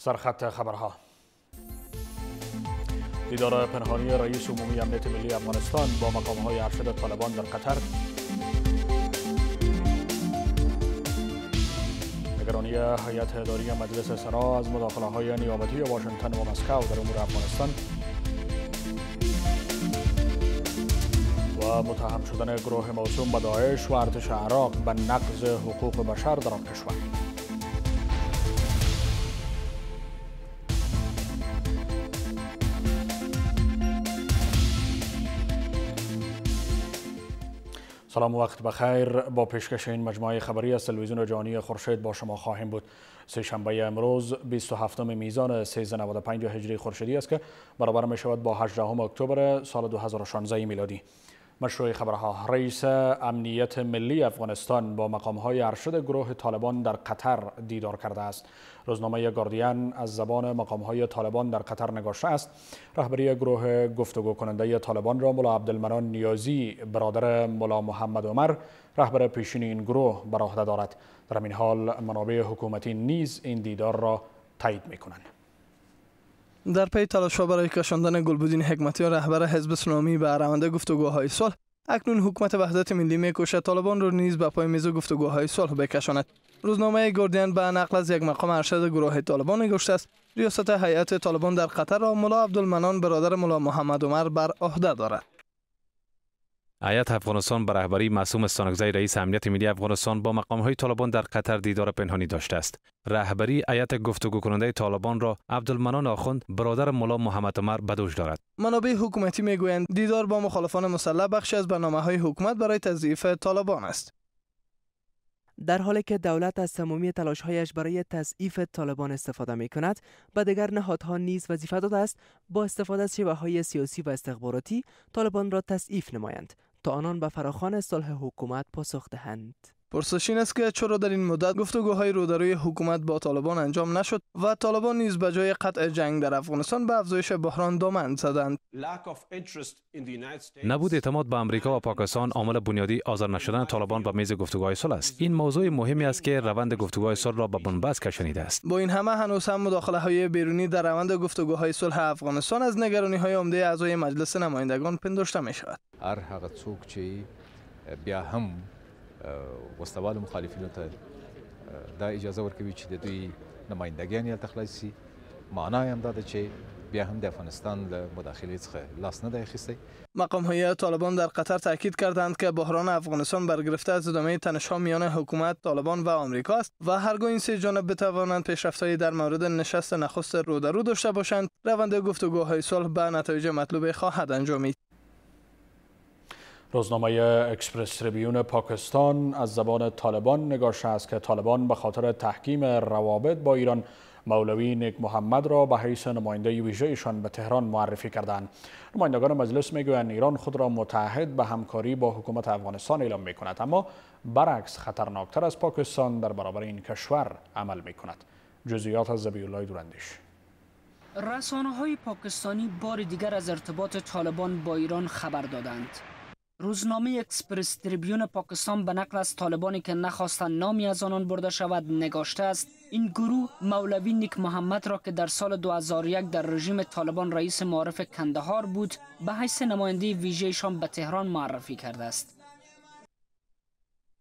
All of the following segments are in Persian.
سرخط خبرها دیدار پنهانی رئیس عمومی امنیت ملی افغانستان با مقام های ارشد طالبان در قطر نگرانی هیئت اداری مجلس سنا از مداخله های نیابتی واشنگتن و مسکو در امور افغانستان و متهم شدن گروه موسوم به داعش و ارتش عراق به نقض حقوق بشر در آن کشور سلام و وقت بخیر با پیشکش این مجموعه خبری از تلویزیون جهانی خورشید با شما خواهیم بود سه شنبه امروز 27 میزان 1395 هجری خورشیدی است که برابر می شود با 18 اکتبر سال 2016 میلادی مشروع خبرها رئیس امنیت ملی افغانستان با مقام های ارشد گروه طالبان در قطر دیدار کرده است روزنامه گاردین از زبان مقام های طالبان در قطر نگاشته است رهبری گروه گفتگو کننده طالبان را ملا عبدالمنان نیازی برادر ملا محمد عمر رهبر پیشین این گروه بر عهده دارد در این حال منابع حکومتی نیز این دیدار را تایید کنند. در پی تلاشها برای کشاندن گلبودین و رهبر حزب اسلامی به رونده گفتگوهای صلح اکنون حکومت وحدت ملی میکوشد طالبان را نیز به پای میز گفتگوهای صلح بکشاند روزنامه گاردین به نقل از یک مقام ارشد گروه طالبان نگشته است ریاست هیئت طالبان در قطر را ملا عبدالمنان برادر ملا محمد عمر بر عهده دارد ایت افغانستان به رهبری معصوم استانکزی رئیس امنیت ملی افغانستان با مقام های طالبان در قطر دیدار پنهانی داشته است رهبری آیت گفتگو کننده طالبان را عبدالمنان آخوند برادر ملا محمد عمر به دوش دارد منابع حکومتی میگویند دیدار با مخالفان مسلح بخشی از برنامه های حکومت برای تضعیف طالبان است در حالی که دولت از تمامی تلاشهایش برای تضعیف طالبان استفاده می کند و دیگر نهادها نیز وظیفه داده است با استفاده از شیوه های سیاسی و استخباراتی طالبان را تضعیف نمایند تا آنان به فراخان صلح حکومت پاسخ دهند پرسش این است که چرا در این مدت گفتگوهای رودروی حکومت با طالبان انجام نشد و طالبان نیز به جای قطع جنگ در افغانستان به افزایش بحران دامن زدند نبود اعتماد به امریکا و پاکستان عامل بنیادی آزار نشدن طالبان به میز گفتگوهای صلح است این موضوع مهمی است که روند گفتگوهای صلح را به بنبست کشانیده است با این همه هنوز هم مداخله های بیرونی در روند گفتگوهای صلح افغانستان از نگرانی های عمده اعضای مجلس نمایندگان پنداشته می شود هر بیا هم وسوالو مخالفینو ته دا اجازه ورکوي چې د دوی نمائندګیان یې تخلاص شي معنا یې هم دا ده چې بیا هم د افغانستان له مداخله څخه لاس نه دی اخیستی مقام های طالبان در قطر تاکید کردند که بحران افغانستان برگرفته از ادامه تنشها میان حکومت طالبان و آمریکا است و هرگاه این سه جانب بتوانند پیشرفتهایی در مورد نشست نخست رودرو داشته باشند روند گفتگوهای صلح به نتایج مطلوبه خواهد انجامید روزنامه اکسپرس تریبیون پاکستان از زبان طالبان نگاشته است که طالبان به خاطر تحکیم روابط با ایران مولوی نیک محمد را به حیث نماینده ایشان به تهران معرفی کردند نمایندگان مجلس میگویند ایران خود را متحد به همکاری با حکومت افغانستان اعلام می کند اما برعکس خطرناکتر از پاکستان در برابر این کشور عمل می کند جزئیات از زبیولای الله دورندش رسانه های پاکستانی بار دیگر از ارتباط طالبان با ایران خبر دادند روزنامه اکسپرس تریبیون پاکستان به نقل از طالبانی که نخواستن نامی از آنان برده شود نگاشته است این گروه مولوی نیک محمد را که در سال 2001 در رژیم طالبان رئیس معارف کندهار بود به حیث نماینده ویژهشان به تهران معرفی کرده است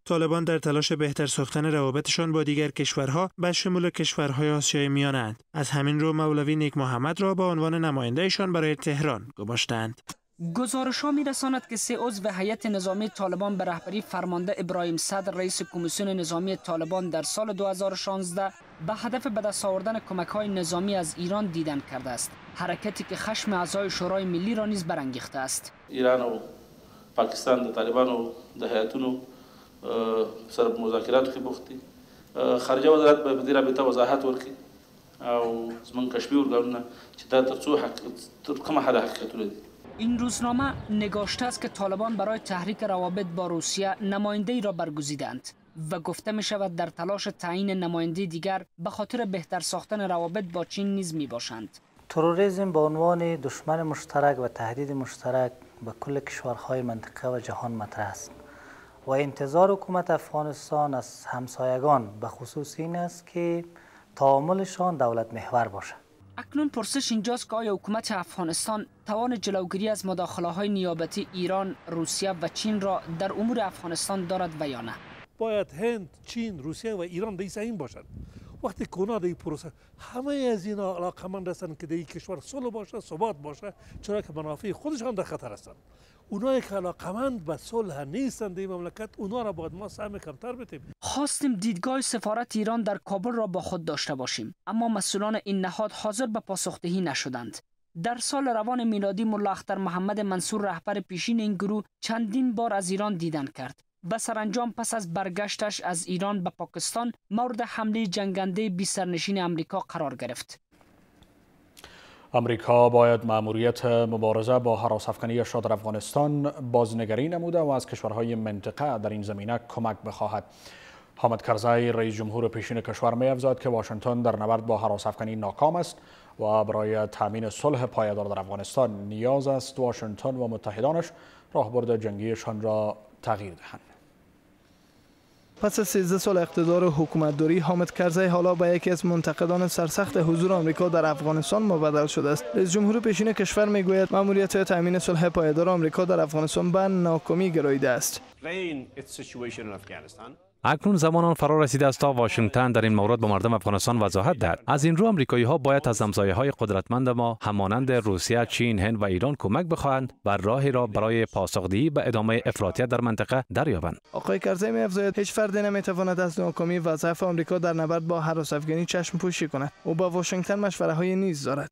طالبان در تلاش بهتر ساختن روابطشان با دیگر کشورها به شمول کشورهای آسیای میانند از همین رو مولوی نیک محمد را به عنوان نمایندهشان برای تهران گماشتند گزارش ها می رساند که سه عضو هیئت نظامی طالبان به رهبری فرمانده ابراهیم صدر رئیس کمیسیون نظامی طالبان در سال 2016 به هدف به دست آوردن کمک های نظامی از ایران دیدن کرده است حرکتی که خشم اعضای شورای ملی را نیز برانگیخته است ایران و پاکستان و طالبان و د سر سر مذاکرات خیلی خارجه وزارت به دې رابطه وضاحت ورکی او زمون کشمیر ورګونه چې دا تر څو حق تر حد حقیقتونه این روزنامه نگاشته است که طالبان برای تحریک روابط با روسیه نماینده ای را برگزیدند و گفته می شود در تلاش تعیین نماینده دیگر به خاطر بهتر ساختن روابط با چین نیز می باشند. تروریسم به عنوان دشمن مشترک و تهدید مشترک به کل کشورهای منطقه و جهان مطرح است و انتظار حکومت افغانستان از همسایگان به خصوص این است که تعاملشان دولت محور باشد. اکنون پرسش اینجاست که آیا حکومت افغانستان توان جلوگیری از مداخله های نیابتی ایران، روسیه و چین را در امور افغانستان دارد و یا نه؟ باید هند، چین، روسیه و ایران در این باشد. وقتی کنا در پروسه همه از این من هستند که در کشور صلح باشه، ثبات باشه، چرا که منافع خودشان در خطر هستند. اونایی که علاقمند به صلح نیستند این مملکت اونا را باید ما سهم کمتر بتیم خواستیم دیدگاه سفارت ایران در کابل را با خود داشته باشیم اما مسئولان این نهاد حاضر به پاسخدهی نشدند در سال روان میلادی مولا اختر محمد منصور رهبر پیشین این گروه چندین بار از ایران دیدن کرد و سرانجام پس از برگشتش از ایران به پاکستان مورد حمله جنگنده بی سرنشین امریکا قرار گرفت امریکا باید ماموریت مبارزه با افغانیش را در افغانستان بازنگری نموده و از کشورهای منطقه در این زمینه کمک بخواهد حامد کرزای رئیس جمهور پیشین کشور میافزاد که واشنگتن در نبرد با افغانی ناکام است و برای تامین صلح پایدار در افغانستان نیاز است واشنگتن و متحدانش راهبرد جنگیشان را تغییر دهند پس از 13 سال اقتدار حکومتداری حامد کرزی حالا به یکی از منتقدان سرسخت حضور آمریکا در افغانستان مبدل شده است رئیس جمهور پیشین کشور میگوید ماموریت تامین صلح پایدار آمریکا در افغانستان به ناکامی گراییده است اکنون زمان آن فرا رسیده است تا واشنگتن در این مورد به مردم افغانستان وضاحت دهد از این رو آمریکایی ها باید از همسایه های قدرتمند ما همانند روسیه چین هند و ایران کمک بخواهند و راهی را برای پاسخگویی به ادامه افراطیت در منطقه دریابند آقای کرزی میافزاید هیچ فردی نمیتواند از ناکامی و امریکا آمریکا در نبرد با هر افغانی چشم پوشی کند او با واشنگتن مشوره های نیز دارد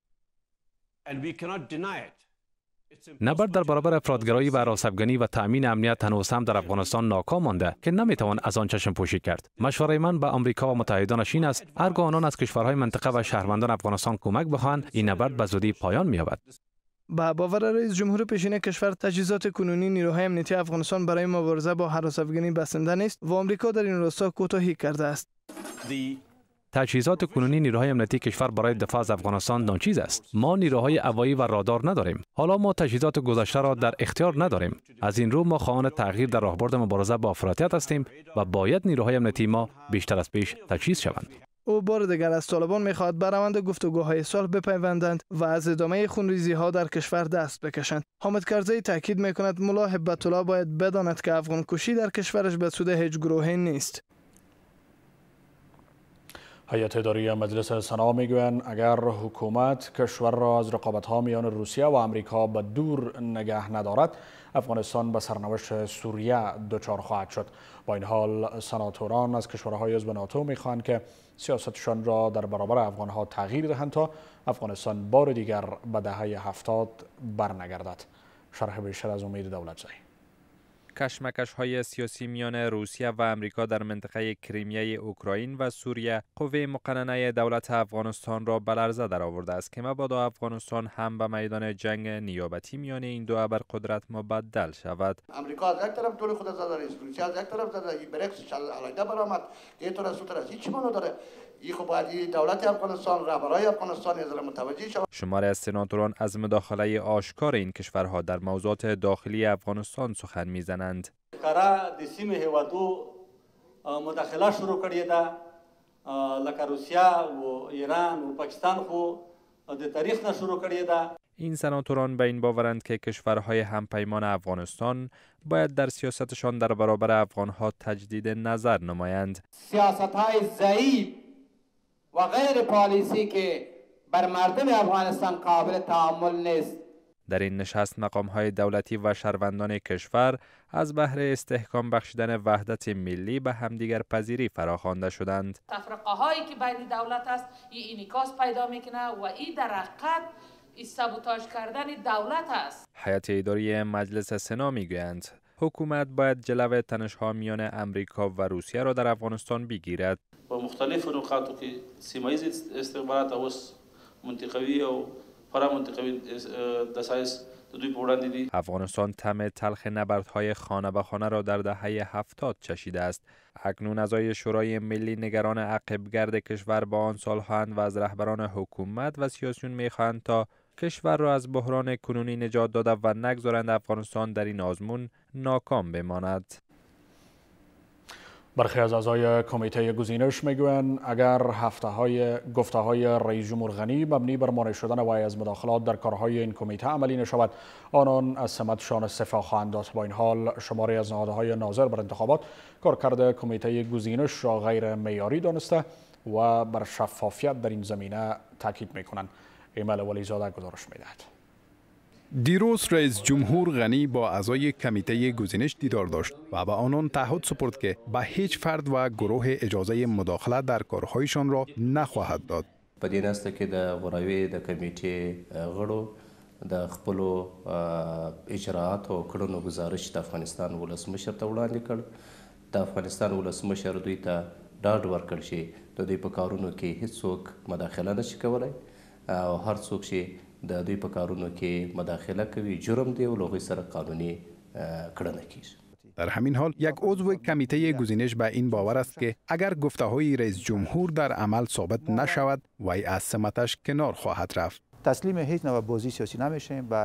نبرد در برابر افرادگرایی و راسبگنی و تأمین امنیت هنوز هم در افغانستان ناکام مانده که نمیتوان از آن چشم پوشی کرد مشوره من به آمریکا و متحدانش این است هرگاه آنان از کشورهای منطقه و شهروندان افغانستان کمک بخواهند این نبرد به زودی پایان مییابد با باور رئیس جمهور پیشین کشور تجهیزات کنونی نیروهای امنیتی افغانستان برای مبارزه با هراسافگنی بسنده نیست و آمریکا در این راستا کوتاهی کرده است. تجهیزات کنونی نیروهای امنیتی کشور برای دفاع از افغانستان ناچیز است ما نیروهای اوایی و رادار نداریم حالا ما تجهیزات گذشته را در اختیار نداریم از این رو ما خواهان تغییر در راهبرد مبارزه با افراطیت هستیم و باید نیروهای امنیتی ما بیشتر از پیش تجهیز شوند او بار دیگر از طالبان میخواهد به روند گفتگوهای صلح بپیوندند و از ادامه خونریزی ها در کشور دست بکشند حامد کرزی تاکید میکند ملا حبت باید بداند که افغان در کشورش به سود هیچ گروهی نیست هیئت اداری مجلس سنا میگویند اگر حکومت کشور را از رقابت ها میان روسیه و امریکا به دور نگه ندارد افغانستان به سرنوشت سوریه دچار خواهد شد با این حال سناتوران از کشورهای عضو ناتو میخواهند که سیاستشان را در برابر افغانها تغییر دهند تا افغانستان بار دیگر به دهه هفتاد برنگردد شرح بیشتر از امید دولت زهی. کشمکش های سیاسی میان روسیه و امریکا در منطقه کریمیه اوکراین و سوریه قوه مقننه دولت افغانستان را بلرزه در آورده است که مبادا افغانستان هم به میدان جنگ نیابتی میان این دو قدرت مبدل شود امریکا از یک طرف دول خود است روسیه از یک طرف برآمد از سوتر خب دولت افغانستان رهبرای افغانستان از متوجه شود شماری از سناتوران از مداخله آشکار این کشورها در موضوعات داخلی افغانستان سخن میزنند کارا د سیمه هیوادو مداخله شروع کړی ده لکه روسیا و ایران و پاکستان خو د تاریخ نه شروع کړی ده این سناتوران به این باورند که کشورهای همپیمان افغانستان باید در سیاستشان در برابر افغانها تجدید نظر نمایند سیاست ضعیف و غیر پالیسی که بر مردم افغانستان قابل تعامل نیست در این نشست مقام های دولتی و شهروندان کشور از بهره استحکام بخشیدن وحدت ملی به همدیگر پذیری فراخوانده شدند. تفرقه هایی که بین دولت است این انعکاس پیدا میکنه و این در حقیقت کردن دولت است. حیات اداری مجلس سنا میگویند حکومت باید جلو ها میان امریکا و روسیه را در افغانستان بگیرد په مختلفو نقاطو کې سیمایز استخبارات اوس منطقوي او فرا منطقوي دسایس دوی په افغانستان تم تلخ نبردهای خانه به خانه را در دهه هفتاد چشیده است اکنون ازای شورای ملی نگران عقبگرد کشور با آن هند و از رهبران حکومت و سیاسیون میخواهند تا کشور را از بحران کنونی نجات داده و نگذارند افغانستان در این آزمون ناکام بماند برخی از اعضای کمیته گزینش میگویند اگر هفته های گفته های رئیس جمهور غنی مبنی بر مانع شدن و از مداخلات در کارهای این کمیته عملی نشود آنان از سمتشان استعفا خواهند داد با این حال شماری از نهادهای ناظر بر انتخابات کارکرد کمیته گزینش را غیر معیاری دانسته و بر شفافیت در این زمینه تاکید میکنند ایمل ولیزاده گزارش میدهد دیروز رئیس جمهور غنی با اعضای کمیته گزینش دیدار داشت و به آنان تعهد سپرد که به هیچ فرد و گروه اجازه مداخله در کارهایشان را نخواهد داد. په دې نسته کې د غراوی د کمیټې غړو د خپل اجرات او کړنو گزارش د افغانستان ولسمشر ته وړاندې کړ د افغانستان ولسمشر دوی ته ډاډ ورکړ شي د دوی په کارونو کې هیڅوک مداخله نشي کولای او هر څوک چې د دوی په کارونو کې مداخله کوي جرم دی او سره قانوني کړنه کیږي در همین حال یک عضو کمیته گزینش به این باور است که اگر گفته های رئیس جمهور در عمل ثابت نشود وی از سمتش کنار خواهد رفت تسلیم هیچ نوع بازی سیاسی نمیشیم و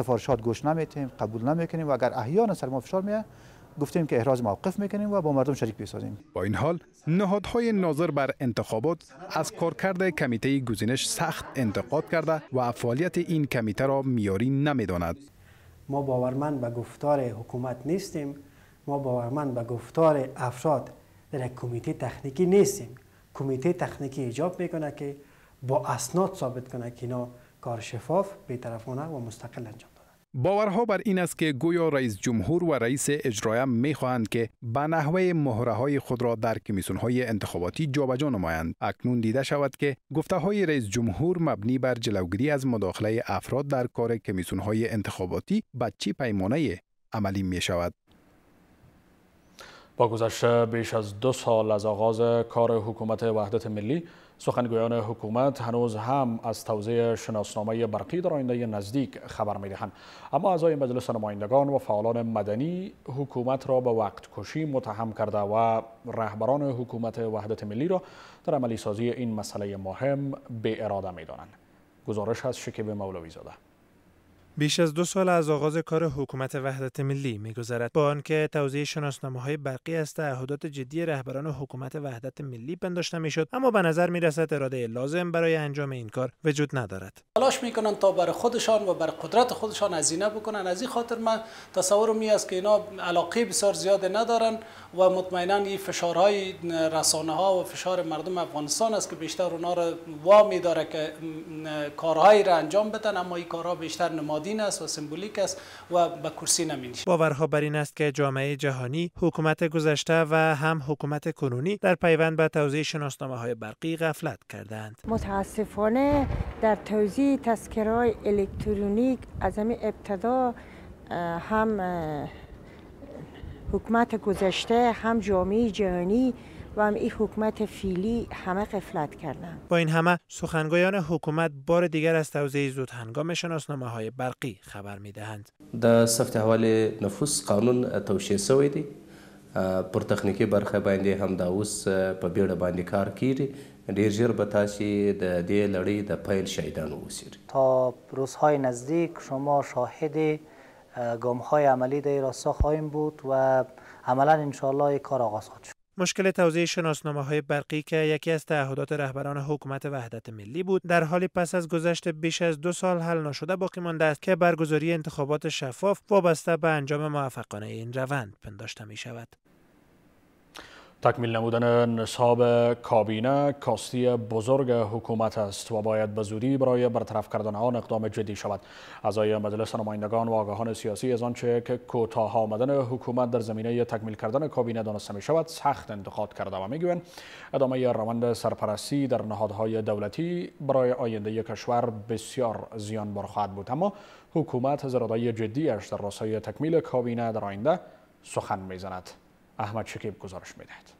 سفارشات گوش نمیتیم قبول نمیکنیم و اگر احیانا سر ما فشار میاد گفتیم که احراز موقف میکنیم و با مردم شریک بسازیم با این حال نهادهای ناظر بر انتخابات از کارکرد کمیته گزینش سخت انتقاد کرده و فعالیت این کمیته را میاری نمیداند ما باورمند به گفتار حکومت نیستیم ما باورمند به گفتار افراد در کمیته تخنیکی نیستیم کمیته تخنیکی ایجاب میکنه که با اسناد ثابت کنه که اینا کار شفاف بیطرفانه و مستقل انجام باورها بر این است که گویا رئیس جمهور و رئیس اجرایه میخواهند که به نحوه مهره های خود را در کمیسون های انتخاباتی جابجا نمایند اکنون دیده شود که گفته های رئیس جمهور مبنی بر جلوگیری از مداخله افراد در کار کمیسون های انتخاباتی به چی پیمانه عملی می شود با گذشته بیش از دو سال از آغاز کار حکومت وحدت ملی سخنگویان حکومت هنوز هم از توزیع شناسنامه برقی در آینده نزدیک خبر می دهند اما اعضای مجلس نمایندگان و فعالان مدنی حکومت را به وقت کشی متهم کرده و رهبران حکومت وحدت ملی را در عملی سازی این مسئله مهم به اراده می دانند گزارش از شکیب مولوی زاده بیش از دو سال از آغاز کار حکومت وحدت ملی میگذرد با آنکه توزیع شناسنامه های برقی از تعهدات جدی رهبران حکومت وحدت ملی پنداشته میشد اما به نظر میرسد اراده لازم برای انجام این کار وجود ندارد تلاش میکنن تا بر خودشان و بر قدرت خودشان ازینه بکنند از این خاطر من تصور می است که اینا علاقه بسیار زیاد ندارند و مطمئنا این فشارهای رسانه ها و فشار مردم افغانستان است که بیشتر اونها را وا میداره که کارهایی را انجام بدن اما این کارها بیشتر نماد نمادین است و سمبولیک است و به کرسی باورها بر این است که جامعه جهانی حکومت گذشته و هم حکومت کنونی در پیوند به توزیع شناسنامه های برقی غفلت کردند متاسفانه در توزیع تذکرهای الکترونیک از همین ابتدا هم حکومت گذشته هم جامعه جهانی و هم این حکومت فیلی همه قفلت کردن با این همه سخنگویان حکومت بار دیگر از توزیع زود هنگام شناسنامه های برقی خبر میدهند. دهند در سفت حوال نفوس قانون توشیه سوی پر تخنیکی برخه باندې هم دا اوس په بیړه باندې کار کیږي ډیر ژر به تاسو د دې لړۍ د پیل شاهدان اوسئ تا روزهای نزدیک شما شاهد های عملی در راستا خواهیم بود و عملا انشاءالله کار آغاز مشکل توزیع شناسنامه های برقی که یکی از تعهدات رهبران حکومت وحدت ملی بود در حالی پس از گذشت بیش از دو سال حل نشده باقی مانده است که برگزاری انتخابات شفاف وابسته به انجام موفقانه این روند پنداشته می شود تکمیل نمودن نصاب کابینه کاستی بزرگ حکومت است و باید به برای برطرف کردن آن اقدام جدی شود اعضای مجلس نمایندگان و آگاهان سیاسی از آنچه که کوتاه آمدن حکومت در زمینه تکمیل کردن کابینه دانسته می شود سخت انتقاد کرده و میگوین ادامه روند سرپرستی در نهادهای دولتی برای آینده کشور بسیار بر خواهد بود اما حکومت از جدیش جدیاش در راستای تکمیل کابینه در آینده سخن میزند احمد شکیب گزارش میدهد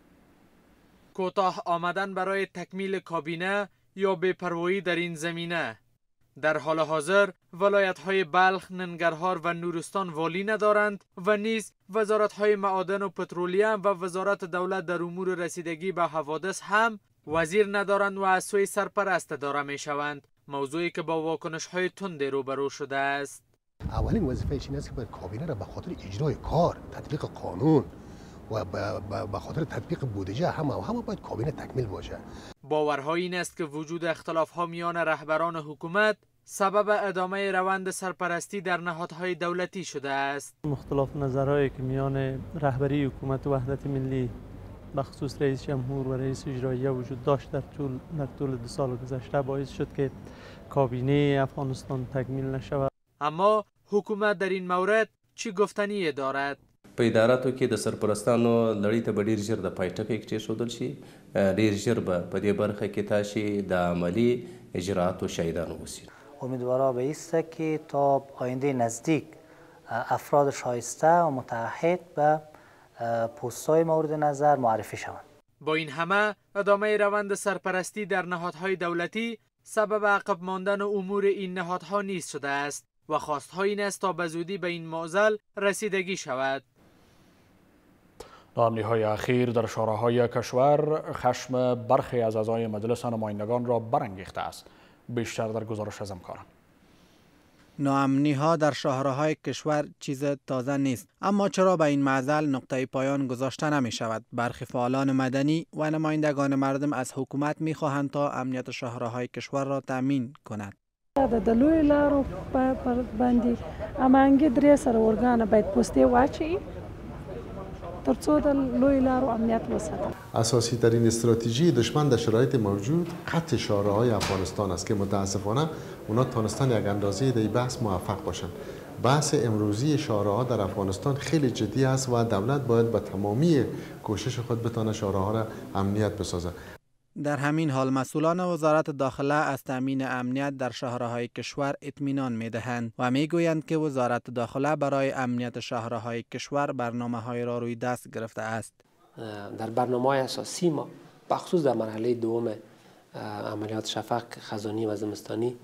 کوتاه آمدن برای تکمیل کابینه یا بپروایی در این زمینه در حال حاضر ولایت های بلخ، ننگرهار و نورستان والی ندارند و نیز وزارت های معادن و پترولیم و وزارت دولت در امور رسیدگی به حوادث هم وزیر ندارند و از سوی سرپرست داره می شوند موضوعی که با واکنش های تندی روبرو شده است اولین وظیفه این است که باید کابینه را به خاطر اجرای کار تطبیق قانون و به خاطر تطبیق بودجه هم و همه باید کابینه تکمیل باشه باورهای این است که وجود اختلاف ها میان رهبران حکومت سبب ادامه روند سرپرستی در نهادهای دولتی شده است مختلف نظرهایی که میان رهبری حکومت وحدت ملی بخصوص رئیس جمهور و رئیس اجرایی وجود داشت در طول در طول دو سال گذشته باعث شد که کابینه افغانستان تکمیل نشود اما حکومت در این مورد چی گفتنی دارد په اداراتو کې د سرپرستانو لړۍ ته به ډېر ژر د پای ټکی کېښودل شي ډېر ژر به په دې برخه کې تاسو د عملی اجراتو شاهدان وسی امیدوارا به ایست که تا آینده نزدیک افراد شایسته و متعهد به پستهای مورد نظر معرفی شوند با این همه ادامه روند سرپرستی در نهادهای دولتی سبب عقب ماندن امور این نهادها نیست شده است و خواستها این است تا به زودی به این معزل رسیدگی شود دامنی های اخیر در شوراهای کشور خشم برخی از اعضای مجلس نمایندگان را برانگیخته است بیشتر در گزارش از همکاران ناامنی ها در شهرهای کشور چیز تازه نیست اما چرا به این معضل نقطه پایان گذاشته نمی شود برخی فعالان مدنی و نمایندگان مردم از حکومت می خواهند تا امنیت شهرهای کشور را تامین کند د دلوی لارو باندې امانګې درې سره ورګانه باید پوسټې څو د لوی لارو امنیت وساتل اساسی ترین استراتژی دشمن در شرایط موجود قطع شاره های افغانستان است که متاسفانه اونا تانستان یک اندازه در بحث موفق باشند بحث امروزی شاره ها در افغانستان خیلی جدی است و دولت باید به با تمامی کوشش خود بتانه شاره ها را امنیت بسازد در همین حال مسئولان وزارت داخله از تامین امنیت در شهرهای کشور اطمینان می دهند و می گویند که وزارت داخله برای امنیت شهرهای کشور برنامه های را روی دست گرفته است. در برنامه های اساسی ما بخصوص در مرحله دوم عملیات شفق خزانی و زمستانی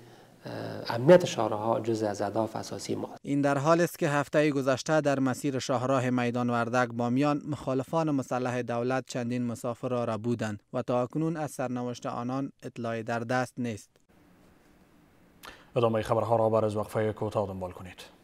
امنیت ها جز از اهداف اساسی ما این در حال است که هفته گذشته در مسیر شاهراه میدان وردک بامیان مخالفان مسلح دولت چندین مسافر را بودند و تا اکنون از سرنوشت آنان اطلاعی در دست نیست ادامه خبرها را بر از وقفه کوتاه دنبال کنید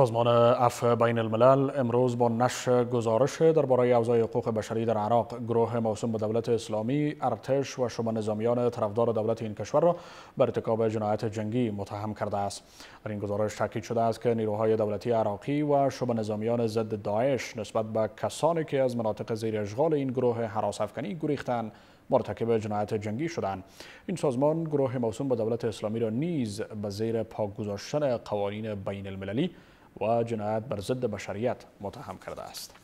سازمان اف بین الملل امروز با نشر گزارش درباره اوضاع حقوق بشری در عراق گروه موسوم به دولت اسلامی ارتش و شما نظامیان طرفدار دولت این کشور را بر ارتکاب جنایت جنگی متهم کرده است در این گزارش تاکید شده است که نیروهای دولتی عراقی و شما نظامیان ضد داعش نسبت به کسانی که از مناطق زیر اشغال این گروه حراس افکنی گریختند مرتکب جنایت جنگی شدند این سازمان گروه موسوم به دولت اسلامی را نیز به زیر پاک گذاشتن قوانین بین المللی و جنایت بر ضد بشریت متهم کرده است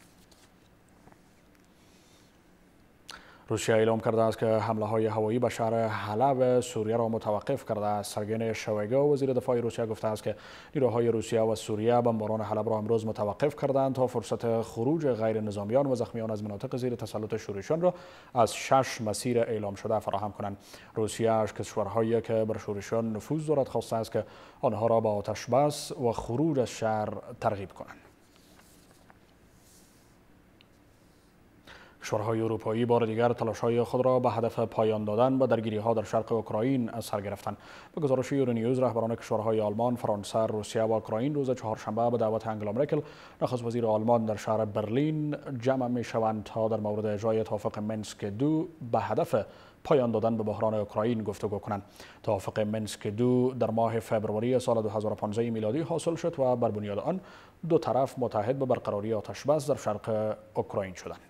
روسیه اعلام کرده است که حمله های هوایی به شهر حلب سوریه را متوقف کرده است سرگین شویگو وزیر دفاع روسیه گفته است که نیروهای روسیه و سوریه بمباران حلب را امروز متوقف کردند تا فرصت خروج غیر نظامیان و زخمیان از مناطق زیر تسلط شورشان را از شش مسیر اعلام شده فراهم کنند روسیه اش کشورهایی که بر شورشان نفوذ دارد خواسته است که آنها را با آتش بس و خروج از شهر ترغیب کنند کشورهای اروپایی بار دیگر تلاشهای خود را به هدف پایان دادن به درگیری ها در شرق اوکراین از سر گرفتند. به گزارش یورونیوز رهبران کشورهای آلمان، فرانسه، روسیه و اوکراین روز چهارشنبه به دعوت انگلا مرکل نخست وزیر آلمان در شهر برلین جمع می شوند تا در مورد اجرای توافق منسک دو به هدف پایان دادن به بحران اوکراین گفتگو کنند توافق منسک دو در ماه فوریه سال 2015 میلادی حاصل شد و بر بنیاد آن دو طرف متحد به برقراری آتشبس در شرق اوکراین شدند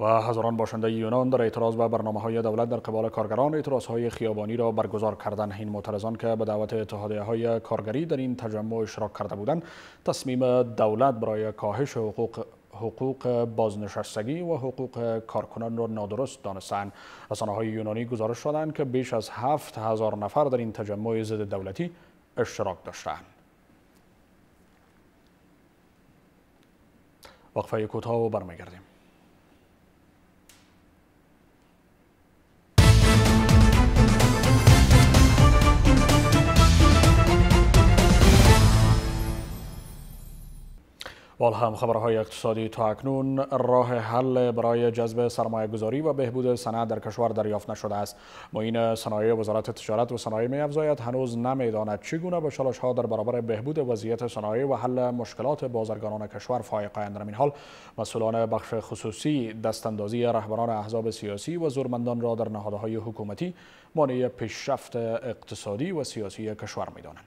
و هزاران باشنده یونان در اعتراض به برنامه های دولت در قبال کارگران اعتراض های خیابانی را برگزار کردن این معترضان که به دعوت اتحادیه های کارگری در این تجمع اشتراک کرده بودند تصمیم دولت برای کاهش حقوق حقوق بازنشستگی و حقوق کارکنان را نادرست دانستند رسانه های یونانی گزارش دادند که بیش از هفت هزار نفر در این تجمع ضد دولتی اشتراک داشتند وقفه کوتاه و برمیگردیم با هم خبرهای اقتصادی تا اکنون راه حل برای جذب سرمایه گذاری و بهبود صنعت در کشور دریافت نشده است معین صنایع وزارت تجارت و صنایع میافزاید هنوز نمیداند چگونه به چالش ها در برابر بهبود وضعیت صنایع و حل مشکلات بازرگانان کشور فایق آیند در این حال مسئولان بخش خصوصی دستاندازی رهبران احزاب سیاسی و زورمندان را در نهادهای حکومتی مانع پیشرفت اقتصادی و سیاسی کشور میدانند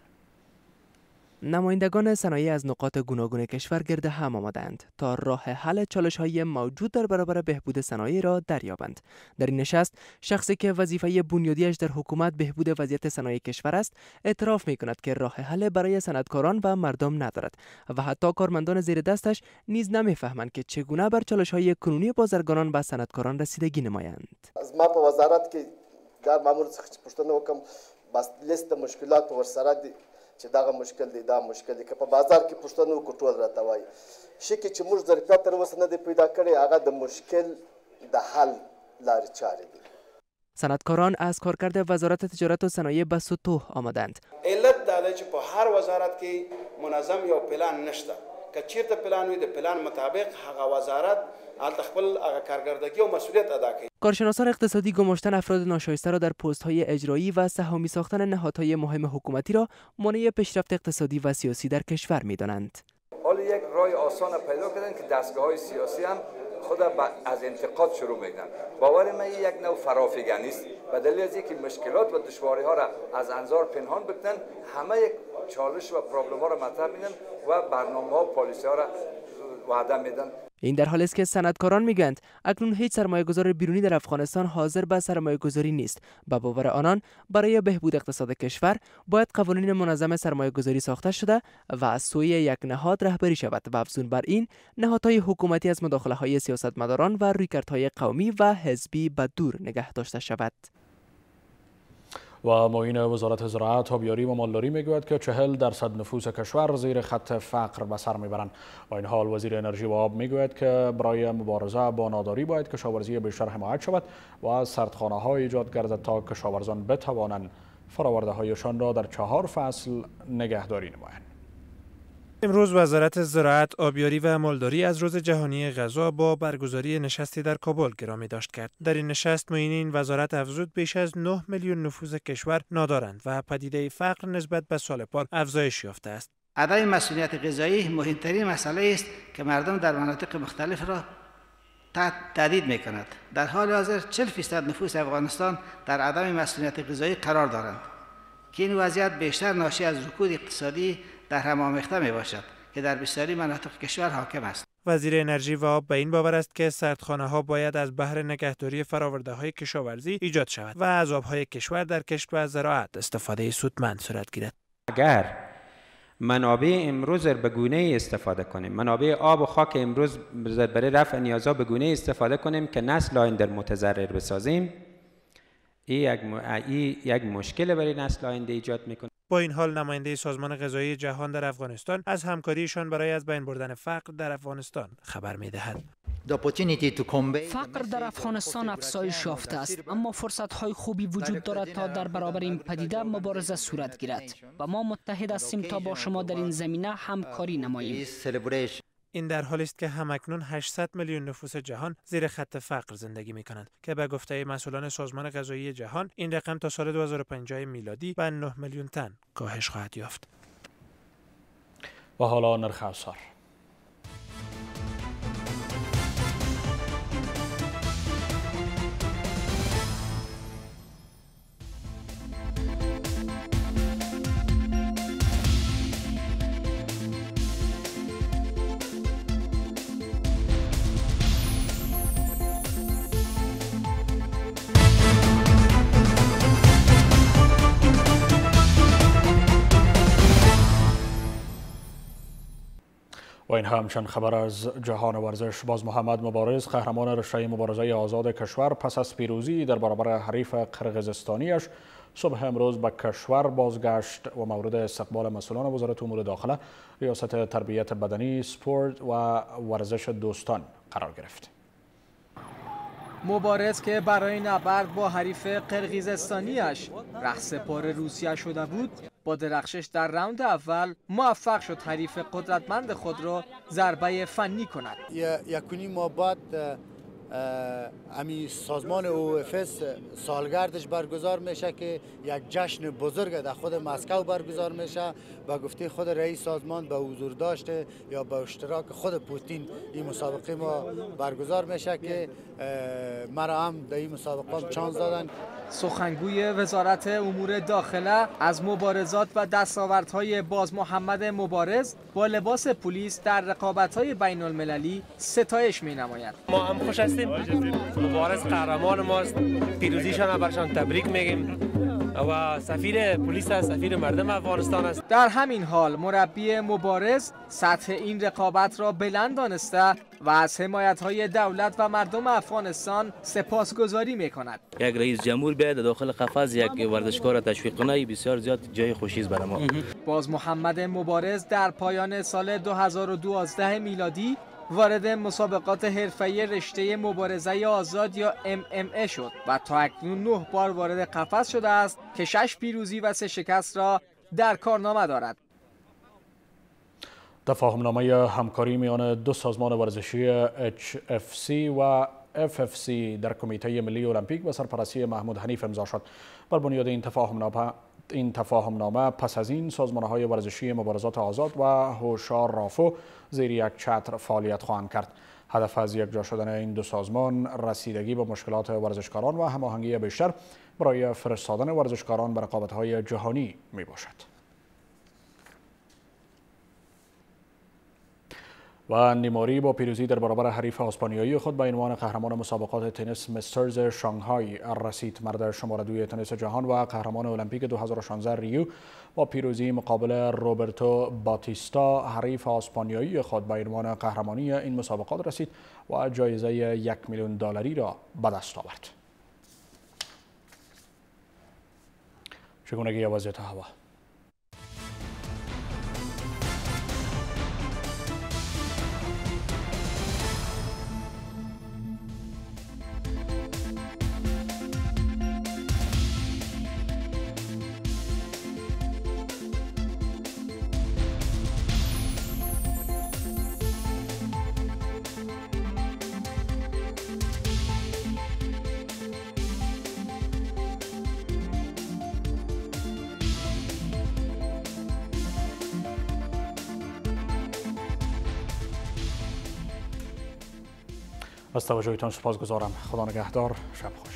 نمایندگان صنایع از نقاط گوناگون کشور گرد هم آمدند تا راه حل چالش های موجود در برابر بهبود صنایع را دریابند در این نشست شخصی که وظیفه بنیادیش در حکومت بهبود وضعیت صنایع کشور است اعتراف می کند که راه حل برای صنعتکاران و مردم ندارد و حتی کارمندان زیر دستش نیز فهمند که چگونه بر چالش های کنونی بازرگانان و صنعتکاران رسیدگی نمایند از ما وزارت که گر مامور بس لیست مشکلات ورسره چې دغه مشکل دی دا مشکل دی که په بازار کې پښتنو کټول راته وایي شکې چې موږ ظرفیت تر اوسه نه دی پیدا کړی هغه د مشکل د حل لارې چارې دي صنعتکاران از کارکرد وزارت تجارت و صنایع به سطوح آمدند علت دا ده چې په هر وزارت کې منظم یو پلان نشته که چیرته پلان وي د پلان مطابق هغه وزارت هلته خپل ادا کوی کارشناسان اقتصادی گماشتن افراد ناشایسته را در پست های اجرایی و سهامی ساختن نهادهای مهم حکومتی را مانع پیشرفت اقتصادی و سیاسی در کشور می دانند. یک رای آسان پیدا کردن که دستگاه های سیاسی هم خود از انتقاد شروع میکنن باور من یک نوع فرافیگنی است و دلیل از اینکه مشکلات و دشواری ها را از انظار پنهان بکنن همه چالش و پرابلم ها را مطرح میدن و برنامه ها و پالیسی ها را وعده میدن این در حالی است که سندکاران میگند اکنون هیچ سرمایه گذار بیرونی در افغانستان حاضر به سرمایه گذاری نیست به باور آنان برای بهبود اقتصاد کشور باید قوانین منظم سرمایه گذاری ساخته شده و از سوی یک نهاد رهبری شود و افزون بر این نهادهای حکومتی از مداخله های سیاستمداران و رویکردهای قومی و حزبی به دور نگه داشته شود و معین وزارت زراعت آبیاری و مالداری میگوید که چهل درصد نفوس کشور زیر خط فقر به سر میبرند و این حال وزیر انرژی و آب میگوید که برای مبارزه با ناداری باید کشاورزی بیشتر حمایت شود و سردخانه های ایجاد گردد تا کشاورزان بتوانند فراورده هایشان را در چهار فصل نگهداری نمایند امروز وزارت زراعت، آبیاری و مالداری از روز جهانی غذا با برگزاری نشستی در کابل گرامی داشت کرد. در این نشست معین این وزارت افزود بیش از 9 میلیون نفوذ کشور نادارند و پدیده فقر نسبت به سال پار افزایش یافته است. عدم مسئولیت غذایی مهمترین مسئله است که مردم در مناطق مختلف را تهدید می کند. در حال حاضر 40 فیصد نفوس افغانستان در عدم مسئولیت غذایی قرار دارند که این وضعیت بیشتر ناشی از رکود اقتصادی در هم آمیخته می باشد که در بسیاری مناطق کشور حاکم است وزیر انرژی و آب به این باور است که سردخانه ها باید از بهر نگهداری فراورده های کشاورزی ایجاد شود و از های کشور در کشت و زراعت استفاده سودمند صورت گیرد اگر منابع امروز به گونه استفاده کنیم منابع آب و خاک امروز برای رفع نیازها به گونه استفاده کنیم که نسل آینده متضرر بسازیم این یک, یک مشکل برای نسل آینده ایجاد میکنه با این حال نماینده سازمان غذایی جهان در افغانستان از همکاریشان برای از بین بردن فقر در افغانستان خبر میدهد. فقر در افغانستان افزایش یافته است اما فرصت های خوبی وجود دارد تا در برابر این پدیده مبارزه صورت گیرد و ما متحد هستیم تا با شما در این زمینه همکاری uh, نماییم این در حالی است که همکنون 800 میلیون نفوس جهان زیر خط فقر زندگی می کنند که به گفته مسئولان سازمان غذایی جهان این رقم تا سال 2050 میلادی به 9 میلیون تن کاهش خواهد یافت و حالا نرخ افزار و این چند خبر از جهان ورزش باز محمد مبارز قهرمان رشته مبارزه آزاد کشور پس از پیروزی در برابر حریف قرغزستانیش صبح امروز به کشور بازگشت و مورد استقبال مسئولان وزارت امور داخله ریاست تربیت بدنی سپورت و ورزش دوستان قرار گرفت مبارز که برای نبرد با حریف قرقیزستانیش رخص پار روسیه شده بود با درخشش در راوند اول موفق شد حریف قدرتمند خود را ضربه فنی کند یکونی ما بعد امی سازمان اوفس سالگردش برگزار میشه که یک جشن بزرگ در خود مسکو برگزار میشه و گفته خود رئیس سازمان به حضور داشته یا به اشتراک خود پوتین این مسابقه ما برگزار میشه که مرا هم در این مسابقه چانس دادن سخنگوی وزارت امور داخله از مبارزات و دستاوردهای باز محمد مبارز با لباس پلیس در رقابت های بین المللی ستایش می نماید. ما هم خوش هستیم مبارز قهرمان ماست پیروزیشان را برشان تبریک میگیم و سفیر پلیس است سفیر مردم افغانستان است در همین حال مربی مبارز سطح این رقابت را بلند دانسته و از حمایت های دولت و مردم افغانستان سپاسگزاری می کند یک رئیس جمهور بیاید داخل قفس یک ورزشکار تشویق کنه بسیار زیاد جای خوشی برای ما باز محمد مبارز در پایان سال 2012 میلادی وارد مسابقات حرفه‌ای رشته مبارزه آزاد یا MMA شد و تا اکنون نه بار وارد قفس شده است که شش پیروزی و سه شکست را در کارنامه دارد. تفاهم نامه همکاری میان دو سازمان ورزشی HFC و FFC در کمیته ملی المپیک و سرپرستی محمود حنیف امضا شد. بر بنیاد این تفاهم نامه این تفاهم نامه پس از این سازمان های ورزشی مبارزات آزاد و هوشار رافو زیر یک چتر فعالیت خواهند کرد هدف از یک جا شدن این دو سازمان رسیدگی به مشکلات ورزشکاران و هماهنگی بیشتر برای فرستادن ورزشکاران به رقابت های جهانی می باشد. و نیماری با پیروزی در برابر حریف اسپانیایی خود به عنوان قهرمان مسابقات تنیس مسترز شانگهای رسید مرد شماره دوی تنیس جهان و قهرمان المپیک 2016 ریو با پیروزی مقابل روبرتو باتیستا حریف اسپانیایی خود به عنوان قهرمانی این مسابقات رسید و جایزه یک میلیون دلاری را به دست آورد چگونگی وضعیت هوا سپاس سپاسگزارم خدا نگهدار شب خوش